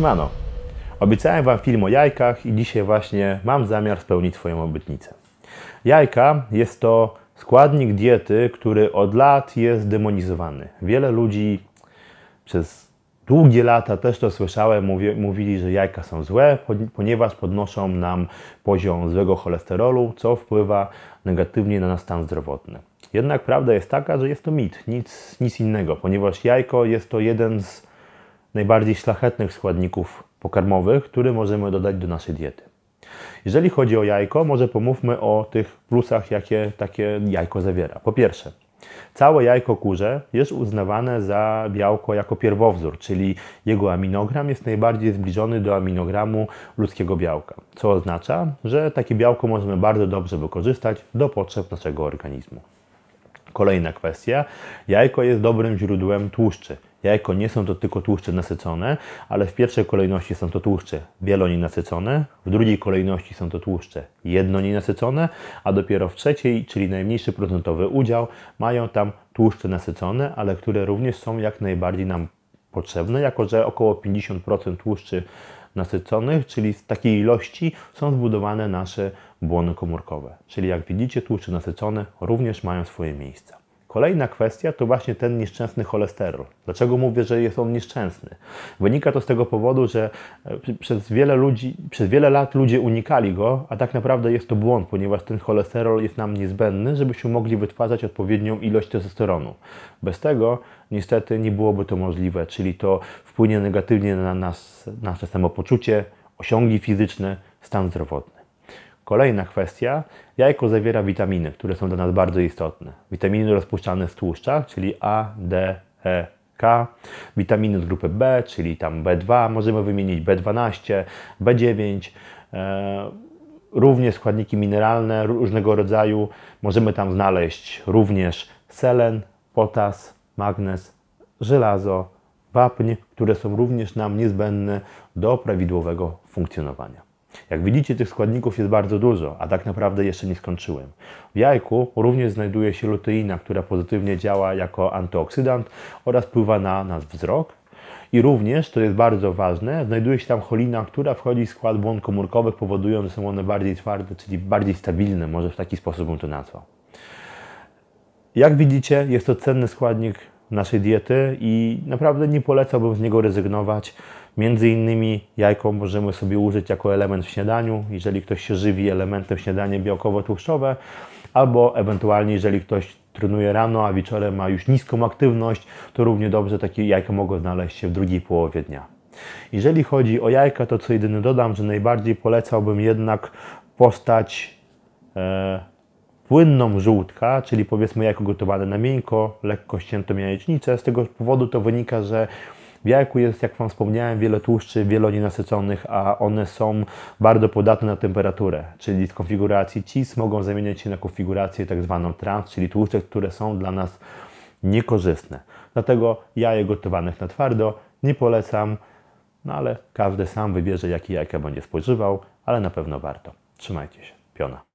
Siemano. Obiecałem Wam film o jajkach i dzisiaj właśnie mam zamiar spełnić swoją obietnicę. Jajka jest to składnik diety, który od lat jest demonizowany. Wiele ludzi przez długie lata też to słyszałem, mówi, mówili, że jajka są złe, ponieważ podnoszą nam poziom złego cholesterolu, co wpływa negatywnie na nasz stan zdrowotny. Jednak prawda jest taka, że jest to mit, nic, nic innego, ponieważ jajko jest to jeden z najbardziej szlachetnych składników pokarmowych, które możemy dodać do naszej diety. Jeżeli chodzi o jajko, może pomówmy o tych plusach, jakie takie jajko zawiera. Po pierwsze, Całe jajko kurze jest uznawane za białko jako pierwowzór, czyli jego aminogram jest najbardziej zbliżony do aminogramu ludzkiego białka, co oznacza, że takie białko możemy bardzo dobrze wykorzystać do potrzeb naszego organizmu. Kolejna kwestia, jajko jest dobrym źródłem tłuszczy, Jajko nie są to tylko tłuszcze nasycone, ale w pierwszej kolejności są to tłuszcze wielonienasycone, w drugiej kolejności są to tłuszcze jednonienasycone, a dopiero w trzeciej, czyli najmniejszy procentowy udział, mają tam tłuszcze nasycone, ale które również są jak najbardziej nam potrzebne, jako że około 50% tłuszczy nasyconych, czyli z takiej ilości są zbudowane nasze błony komórkowe. Czyli jak widzicie, tłuszcze nasycone również mają swoje miejsca. Kolejna kwestia to właśnie ten nieszczęsny cholesterol. Dlaczego mówię, że jest on nieszczęsny? Wynika to z tego powodu, że e, przez wiele, ludzi, przez wiele lat ludzie unikali go, a tak naprawdę jest to błąd, ponieważ ten cholesterol jest nam niezbędny, żebyśmy mogli wytwarzać odpowiednią ilość testosteronu. Bez tego niestety nie byłoby to możliwe, czyli to wpłynie negatywnie na nas, nasze samopoczucie, osiągi fizyczne, stan zdrowotny. Kolejna kwestia. Jajko zawiera witaminy, które są dla nas bardzo istotne. Witaminy rozpuszczalne w tłuszczach, czyli A, D, E, K. Witaminy z grupy B, czyli tam B2, możemy wymienić B12, B9. E, również składniki mineralne różnego rodzaju. Możemy tam znaleźć również selen, potas, magnez, żelazo, wapń, które są również nam niezbędne do prawidłowego funkcjonowania. Jak widzicie, tych składników jest bardzo dużo, a tak naprawdę jeszcze nie skończyłem. W jajku również znajduje się luteina, która pozytywnie działa jako antyoksydant oraz wpływa na nasz wzrok. I również, to jest bardzo ważne, znajduje się tam cholina, która wchodzi w skład błon komórkowych, powodując, że są one bardziej twarde, czyli bardziej stabilne, może w taki sposób bym to nazwał. Jak widzicie, jest to cenny składnik naszej diety i naprawdę nie polecałbym z niego rezygnować. Między innymi jajko możemy sobie użyć jako element w śniadaniu, jeżeli ktoś się żywi elementem śniadanie białkowo-tłuszczowe, albo ewentualnie jeżeli ktoś trenuje rano, a wieczorem ma już niską aktywność, to równie dobrze takie jajka mogą znaleźć się w drugiej połowie dnia. Jeżeli chodzi o jajka, to co jedyny dodam, że najbardziej polecałbym jednak postać e, płynną żółtka, czyli powiedzmy jajko gotowane na miękko, lekko ściętą jajecznicę. Z tego powodu to wynika, że w jajku jest, jak Wam wspomniałem, wiele tłuszczy, wielo nienasyconych, a one są bardzo podatne na temperaturę, czyli z konfiguracji cis mogą zamieniać się na konfigurację tak zwaną trans, czyli tłuszcze, które są dla nas niekorzystne. Dlatego jaje gotowanych na twardo nie polecam, no ale każdy sam wybierze, jakie jajka będzie spożywał, ale na pewno warto. Trzymajcie się. Piona.